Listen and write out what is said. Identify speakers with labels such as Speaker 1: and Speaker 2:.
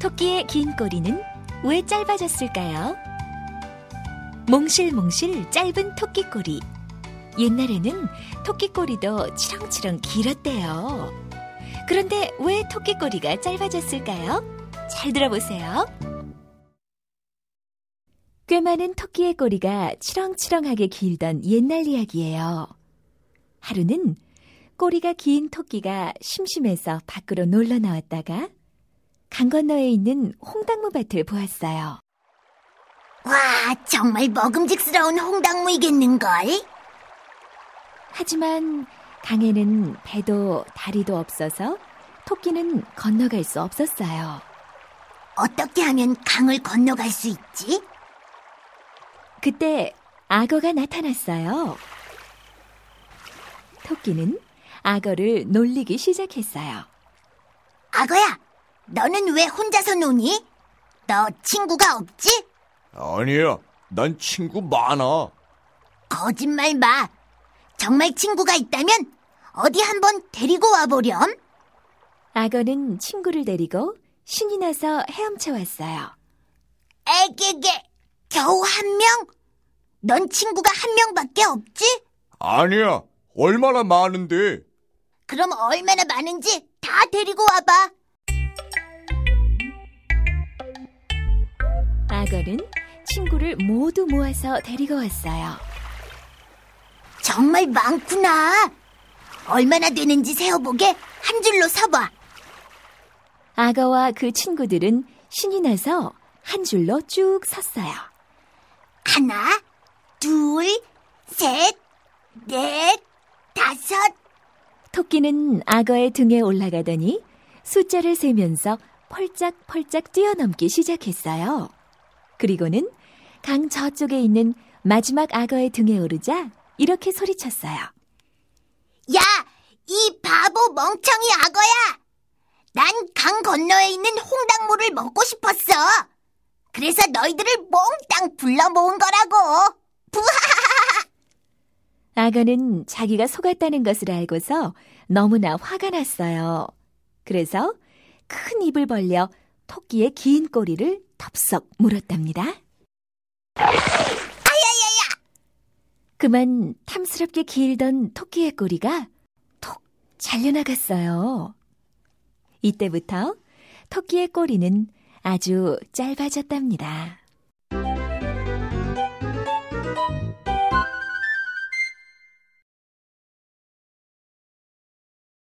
Speaker 1: 토끼의 긴 꼬리는 왜 짧아졌을까요? 몽실몽실 짧은 토끼 꼬리. 옛날에는 토끼 꼬리도 치렁치렁 길었대요. 그런데 왜 토끼 꼬리가 짧아졌을까요? 잘 들어보세요. 꽤 많은 토끼의 꼬리가 치렁치렁하게 길던 옛날 이야기예요. 하루는 꼬리가 긴 토끼가 심심해서 밖으로 놀러 나왔다가 강 건너에 있는 홍당무 밭을 보았어요. 와, 정말 먹음직스러운 홍당무이겠는걸? 하지만 강에는 배도 다리도 없어서 토끼는 건너갈 수 없었어요. 어떻게 하면 강을 건너갈 수 있지? 그때 악어가 나타났어요. 토끼는 악어를 놀리기 시작했어요.
Speaker 2: 악어야, 너는 왜 혼자서 노니? 너 친구가 없지? 아니야, 난 친구 많아. 거짓말 마. 정말 친구가 있다면 어디 한번 데리고 와보렴.
Speaker 1: 악어는 친구를 데리고 신이 나서 헤엄쳐 왔어요.
Speaker 2: 에게게, 겨우 한 명? 넌 친구가 한 명밖에 없지? 아니야, 얼마나 많은데. 그럼 얼마나 많은지 다 데리고 와봐.
Speaker 1: 악어는 친구를 모두 모아서 데리고 왔어요. 정말 많구나. 얼마나 되는지 세어보게 한 줄로 서봐. 악어와그 친구들은 신이 나서 한 줄로 쭉 섰어요. 하나, 둘, 셋, 넷, 다섯. 토끼는 악어의 등에 올라가더니 숫자를 세면서 펄짝펄짝 뛰어넘기 시작했어요. 그리고는 강 저쪽에 있는 마지막 악어의 등에 오르자
Speaker 2: 이렇게 소리쳤어요. 야! 이 바보 멍청이 악어야! 난 강 건너에 있는 홍당무를 먹고 싶었어! 그래서 너희들을 몽땅 불러 모은 거라고! 부하하하하!
Speaker 1: 악어는 자기가 속았다는 것을 알고서 너무나 화가 났어요. 그래서 큰 입을 벌려 토끼의 긴 꼬리를 덥석 물었답니다. 아야야야! 그만 탐스럽게 길던 토끼의 꼬리가 톡 잘려나갔어요. 이때부터 토끼의 꼬리는 아주
Speaker 2: 짧아졌답니다.